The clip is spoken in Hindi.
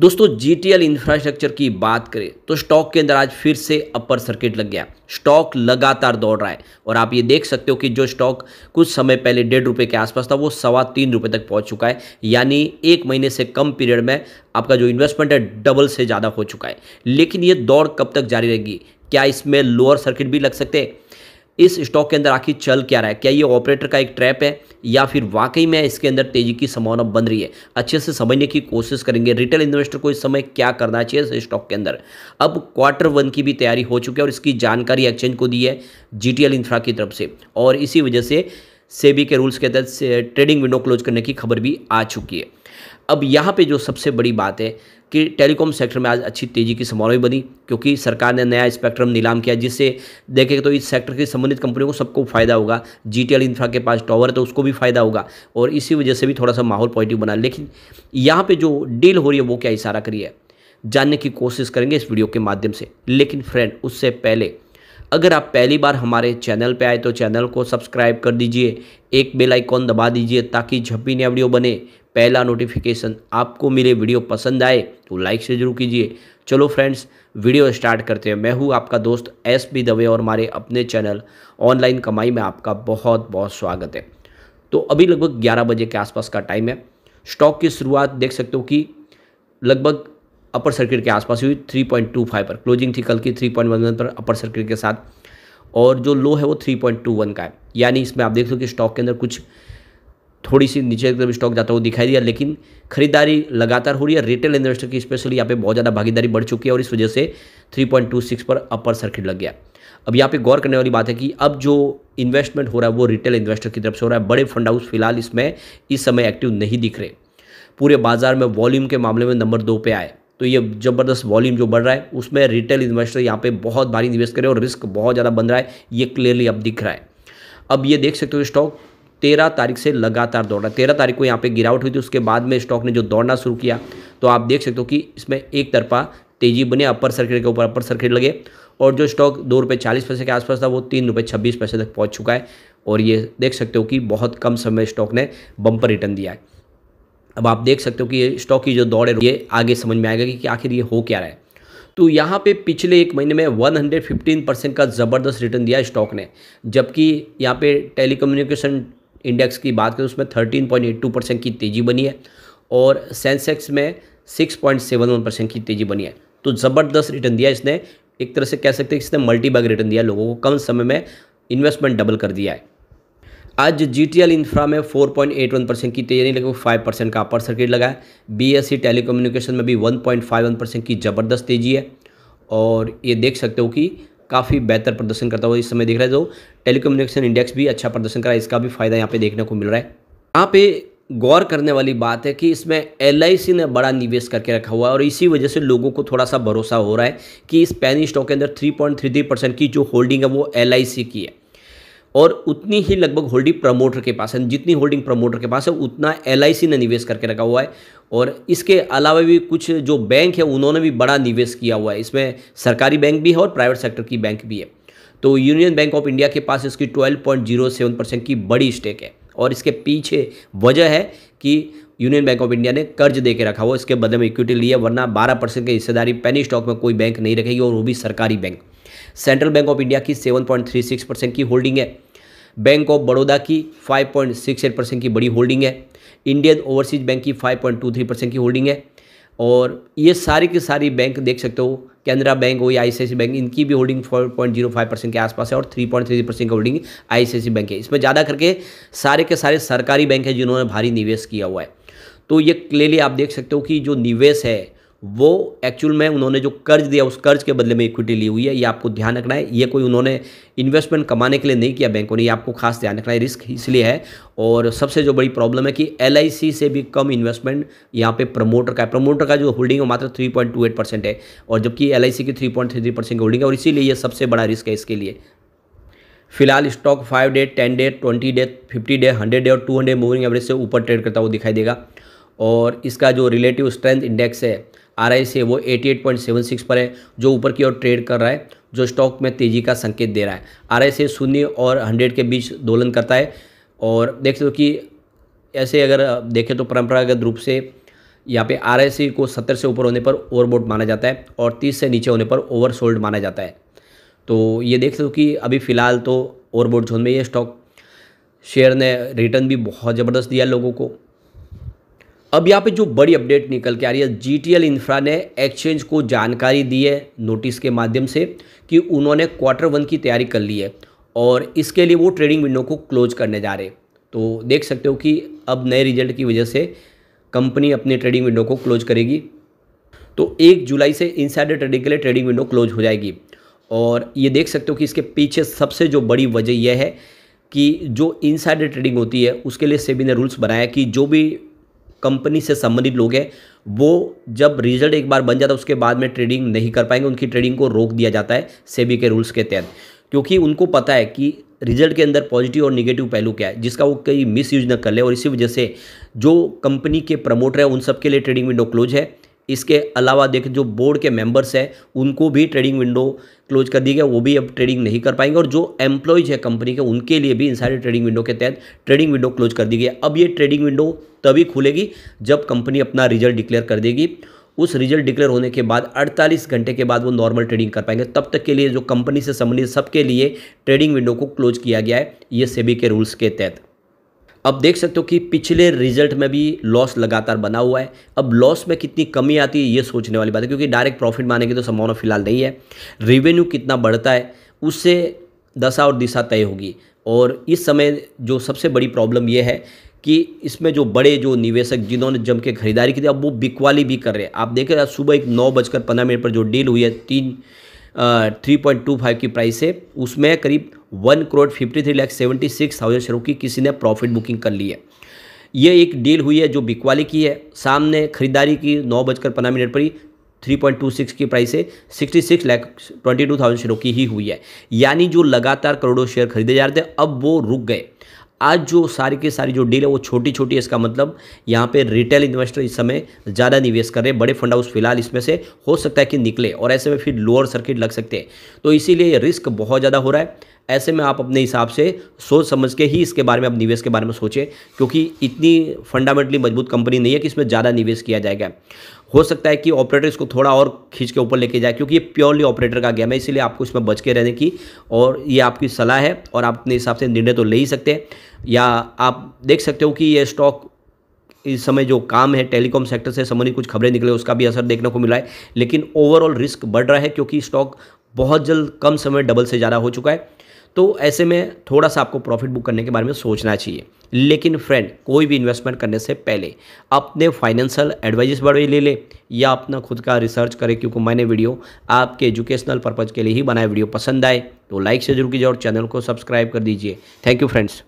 दोस्तों जी इंफ्रास्ट्रक्चर की बात करें तो स्टॉक के अंदर आज फिर से अपर सर्किट लग गया स्टॉक लगातार दौड़ रहा है और आप ये देख सकते हो कि जो स्टॉक कुछ समय पहले डेढ़ रुपये के आसपास था वो सवा तीन रुपये तक पहुंच चुका है यानी एक महीने से कम पीरियड में आपका जो इन्वेस्टमेंट है डबल से ज़्यादा हो चुका है लेकिन ये दौड़ कब तक जारी रहेगी क्या इसमें लोअर सर्किट भी लग सकते हैं इस स्टॉक के अंदर आखिर चल क्या रहा है क्या ये ऑपरेटर का एक ट्रैप है या फिर वाकई में इसके अंदर तेजी की संभावना बन रही है अच्छे से समझने की कोशिश करेंगे रिटेल इन्वेस्टर को इस समय क्या करना चाहिए इस स्टॉक के अंदर अब क्वार्टर वन की भी तैयारी हो चुकी है और इसकी जानकारी एक्सचेंज को दी है जी इंफ्रा की तरफ से और इसी वजह से सेबी के रूल्स के तहत ट्रेडिंग विंडो क्लोज करने की खबर भी आ चुकी है अब यहाँ पे जो सबसे बड़ी बात है कि टेलीकॉम सेक्टर में आज अच्छी तेजी की संभावना भी बनी क्योंकि सरकार ने नया स्पेक्ट्रम नीलाम किया जिससे देखेंगे तो इस सेक्टर की संबंधित कंपनियों को सबको फायदा होगा जी टी इंफ्रा के पास टॉवर है तो उसको भी फायदा होगा और इसी वजह से भी थोड़ा सा माहौल पॉजिटिव बना लेकिन यहाँ पर जो डील हो रही है वो क्या इशारा करी है जानने की कोशिश करेंगे इस वीडियो के माध्यम से लेकिन फ्रेंड उससे पहले अगर आप पहली बार हमारे चैनल पे आए तो चैनल को सब्सक्राइब कर दीजिए एक बेल आइकॉन दबा दीजिए ताकि जब भी नया वीडियो बने पहला नोटिफिकेशन आपको मेरे वीडियो पसंद आए तो लाइक से जरूर कीजिए चलो फ्रेंड्स वीडियो स्टार्ट करते हैं मैं हूँ आपका दोस्त एस बी दवे और हमारे अपने चैनल ऑनलाइन कमाई में आपका बहुत बहुत स्वागत है तो अभी लगभग ग्यारह बजे के आसपास का टाइम है स्टॉक की शुरुआत देख सकते हो कि लगभग अपर सर्किट के आसपास हुई 3.25 पर क्लोजिंग थी कल की 3.11 पर अपर सर्किट के साथ और जो लो है वो 3.21 का है यानी इसमें आप देख लो कि स्टॉक के अंदर कुछ थोड़ी सी नीचे तरफ स्टॉक जाता हुआ दिखाई दिया लेकिन खरीदारी लगातार हो रही है रिटेल इन्वेस्टर की स्पेशली यहाँ पे बहुत ज़्यादा भागीदारी बढ़ चुकी है और इस वजह से 3.26 पर अपर सर्किट लग गया अब यहाँ पे गौर करने वाली बात है कि अब जो इन्वेस्टमेंट हो रहा है वो रिटेल इन्वेस्टर की तरफ से हो रहा है बड़े फंड हाउस फिलहाल इसमें इस समय एक्टिव नहीं दिख रहे पूरे बाजार में वॉल्यूम के मामले में नंबर दो पे आए तो ये ज़बरदस्त वॉल्यूम जो बढ़ रहा है उसमें रिटेल इन्वेस्टर यहाँ पे बहुत भारी निवेश हैं और रिस्क बहुत ज़्यादा बन रहा है ये क्लियरली अब दिख रहा है अब ये देख सकते हो स्टॉक तेरह तारीख से लगातार दौड़ रहा है तेरह तारीख को यहाँ पे गिरावट हुई थी उसके बाद में स्टॉक ने जो दौड़ना शुरू किया तो आप देख सकते हो कि इसमें एक तरफा तेजी बने अपर सर्किट के ऊपर अपर सर्किट लगे और जो स्टॉक दो रुपये चालीस पैसे के आसपास था वो तीन रुपये छब्बीस पैसे तक पहुँच चुका है और ये देख सकते हो कि बहुत कम समय स्टॉक ने बम्पर रिटर्न दिया है अब आप देख सकते हो कि ये स्टॉक की जो दौड़ है ये आगे समझ में आएगा कि आखिर ये हो क्या रहा है तो यहाँ पे पिछले एक महीने में 115 परसेंट का ज़बरदस्त रिटर्न दिया स्टॉक ने जबकि यहाँ पे टेलीकम्युनिकेशन इंडेक्स की बात करें उसमें thirteen point eight two percent की तेज़ी बनी है और सेंसेक्स में six point seven one percent की तेज़ी बनी है तो ज़बरदस्त रिटर्न दिया इसने एक तरह से कह सकते हैं इसने मल्टी बैग रिटर्न दिया लोगों को कम समय में इन्वेस्टमेंट डबल कर दिया है आज जी टी एल इंफ्रा में four point eight one percent की तेजी लगभग फाइव परसेंट का अपर सर्किट लगा है B S C telecommunication में भी one point five one percent की ज़बरदस्त तेज़ी है और ये देख सकते हो कि काफ़ी बेहतर प्रदर्शन करता हुआ इस समय दिख रहा है जो तो टेलीकम्युनिकेशन इंडेक्स भी अच्छा प्रदर्शन कर रहा है इसका भी फायदा यहाँ पे देखने को मिल रहा है यहाँ पे गौर करने वाली बात है कि इसमें एल ने बड़ा निवेश करके रखा हुआ है और इसी वजह से लोगों को थोड़ा सा भरोसा हो रहा है कि इस पैनी स्टॉक के अंदर थ्री परसेंट की जो होल्डिंग है वो एल की है और उतनी ही लगभग होल्डिंग प्रमोटर के पास है जितनी होल्डिंग प्रमोटर के पास है उतना एल ने निवेश करके रखा हुआ है और इसके अलावा भी कुछ जो बैंक है उन्होंने भी बड़ा निवेश किया हुआ है इसमें सरकारी बैंक भी है और प्राइवेट सेक्टर की बैंक भी है तो यूनियन बैंक ऑफ इंडिया के पास इसकी ट्वेल्व परसेंट की बड़ी स्टेक है और इसके पीछे वजह है कि यूनियन बैंक ऑफ इंडिया ने कर्ज दे के रखा हुआ इसके बदले में इक्विटी लिया वरना बारह परसेंट की हिस्सेदारी पैनी स्टॉक में कोई बैंक नहीं रखेगी और वो भी सरकारी bank central bank of India की seven point three six percent की होल्डिंग है बैंक ऑफ बड़ौदा की five point six eight percent की बड़ी होल्डिंग है इंडियन ओवरसीज बैंक की five point two three percent की होल्डिंग है और ये सारी की सारी बैंक देख सकते हो कैनरा बैंक हो या आई बैंक इनकी भी holding four point zero five percent के आसपास है और थ्री पॉइंट थ्री परसेंट की होल्डिंग आई बैंक है इसमें ज़्यादा करके सारे के सारे सरकारी बैंक हैं जिन्होंने भारी निवेश किया हुआ है तो ये क्लियरली आप देख सकते हो कि जो निवेश है वो एक्चुअल में उन्होंने जो कर्ज दिया उस कर्ज के बदले में इक्विटी ली हुई है ये आपको ध्यान रखना है ये कोई उन्होंने इन्वेस्टमेंट कमाने के लिए नहीं किया बैंकों ने ये आपको खास ध्यान रखना है रिस्क इसलिए है और सबसे जो बड़ी प्रॉब्लम है कि एल से भी कम इन्वेस्टमेंट यहाँ पे प्रमोटर का है प्रमोटर का जो होल्डिंग है मात्र थ्री परसेंट है और जबकि एल की थ्री परसेंट की होल्डिंग है और इसीलिए यह सबसे बड़ा रिस्क है इसके लिए फिलहाल stock five day ten day twenty day fifty day hundred day और टू हंड्रेड मूविंग एवरेज से ऊपर ट्रेड करता हुआ दिखाई देगा और इसका जो रिलेटिव स्ट्रेंथ इंडेक्स है आर आई है वो 88.76 पर है जो ऊपर की ओर ट्रेड कर रहा है जो स्टॉक में तेज़ी का संकेत दे रहा है आर आई एस शून्य और हंड्रेड के बीच दोलन करता है और देख सकते हो कि ऐसे अगर देखें तो परंपरागत रूप से यहाँ पे आर आई को सत्तर से ऊपर होने पर ओवरबोट माना जाता है और तीस से नीचे होने पर ओवरसोल्ड माना जाता है तो ये देख सकते हो कि अभी फ़िलहाल तो ओवरबोट जोन में ये स्टॉक शेयर ने रिटर्न भी बहुत ज़बरदस्त दिया लोगों को अब यहाँ पे जो बड़ी अपडेट निकल के आ रही है जी टी एल इंफ्रा ने एक्सचेंज को जानकारी दी है नोटिस के माध्यम से कि उन्होंने क्वार्टर वन की तैयारी कर ली है और इसके लिए वो ट्रेडिंग विंडो को क्लोज करने जा रहे तो देख सकते हो कि अब नए रिजल्ट की वजह से कंपनी अपने ट्रेडिंग विंडो को क्लोज करेगी तो एक जुलाई से इनसाइडर ट्रेडिंग के लिए ट्रेडिंग विंडो क्लोज हो जाएगी और ये देख सकते हो कि इसके पीछे सबसे जो बड़ी वजह यह है कि जो साइड ट्रेडिंग होती है उसके लिए सेबी ने रूल्स बनाया कि जो भी कंपनी से संबंधित लोग हैं वो जब रिजल्ट एक बार बन जाता है उसके बाद में ट्रेडिंग नहीं कर पाएंगे उनकी ट्रेडिंग को रोक दिया जाता है सेबी के रूल्स के तहत क्योंकि उनको पता है कि रिजल्ट के अंदर पॉजिटिव और निगेटिव पहलू क्या है जिसका वो कहीं मिस यूज न कर ले और इसी वजह से जो कंपनी के प्रमोटर है उन सबके लिए ट्रेडिंग विंडो क्लोज है इसके अलावा देखें जो बोर्ड के मेंबर्स हैं उनको भी ट्रेडिंग विंडो क्लोज कर दी गई वो भी अब ट्रेडिंग नहीं कर पाएंगे और जो एम्प्लॉयज़ है कंपनी के उनके लिए भी इन सारे ट्रेडिंग विंडो के तहत ट्रेडिंग विंडो क्लोज कर दी गई अब ये ट्रेडिंग विंडो तभी खुलेगी जब कंपनी अपना रिजल्ट डिक्लेयर कर देगी उस रिजल्ट डिक्लेयर होने के बाद 48 घंटे के बाद वो नॉर्मल ट्रेडिंग कर पाएंगे तब तक के लिए जो कंपनी से संबंधित सबके लिए ट्रेडिंग विंडो को क्लोज किया गया है ये सेबी के रूल्स के तहत अब देख सकते हो कि पिछले रिजल्ट में भी लॉस लगातार बना हुआ है अब लॉस में कितनी कमी आती है ये सोचने वाली बात है क्योंकि डायरेक्ट प्रॉफिट माने की तो संभावना फिलहाल नहीं है रेवेन्यू कितना बढ़ता है उससे दशा और दिशा तय होगी और इस समय जो सबसे बड़ी प्रॉब्लम ये है कि इसमें जो बड़े जो निवेशक जिन्होंने जम के खरीदारी की थी अब वो बिकवाली भी कर रहे हैं आप देखें सुबह एक नौ बजकर पंद्रह मिनट पर जो डील हुई है तीन थ्री पॉइंट टू फाइव की प्राइस है उसमें करीब one crore fifty three lakh seventy six thousand शेयरों की किसी ने प्रॉफिट बुकिंग कर ली है यह एक डील हुई है जो बिकवाली की है सामने खरीदारी की नौ बजकर पंद्रह मिनट पर ही थ्री पॉइंट टू सिक्स की प्राइस है sixty six lakh twenty two thousand शेयरों की ही हुई है यानी जो लगातार करोड़ों शेयर खरीदे जा रहे थे अब वो रुक गए आज जो सारी की सारी जो डील है वो छोटी छोटी है इसका मतलब यहाँ पे रिटेल इन्वेस्टर इस समय ज़्यादा निवेश कर रहे हैं बड़े फंड हाउस फिलहाल इसमें से हो सकता है कि निकले और ऐसे में फिर लोअर सर्किट लग सकते हैं तो इसीलिए रिस्क बहुत ज़्यादा हो रहा है ऐसे में आप अपने हिसाब से सोच समझ के ही इसके बारे में आप निवेश के बारे में सोचें क्योंकि इतनी फंडामेंटली मजबूत कंपनी नहीं है कि इसमें ज़्यादा निवेश किया जाएगा हो सकता है कि ऑपरेटर इसको थोड़ा और खींच के ऊपर लेके जाए क्योंकि ये प्योरली ऑपरेटर का गेम है इसलिए आपको इसमें बच के रहने की और ये आपकी सलाह है और आप अपने हिसाब से निर्णय तो ले ही सकते हैं या आप देख सकते हो कि ये स्टॉक इस समय जो काम है टेलीकॉम सेक्टर से संबंधित कुछ खबरें निकले उसका भी असर देखने को मिला है लेकिन ओवरऑल रिस्क बढ़ रहा है क्योंकि स्टॉक बहुत जल्द कम समय डबल से ज़्यादा हो चुका है तो ऐसे में थोड़ा सा आपको प्रॉफिट बुक करने के बारे में सोचना चाहिए लेकिन फ्रेंड कोई भी इन्वेस्टमेंट करने से पहले अपने फाइनेंशियल एडवाइजेस बड़े ले लें या अपना खुद का रिसर्च करें क्योंकि मैंने वीडियो आपके एजुकेशनल पर्पज़ के लिए ही बनाया वीडियो पसंद आए तो लाइक से जरूर कीजिए और चैनल को सब्सक्राइब कर दीजिए थैंक यू फ्रेंड्स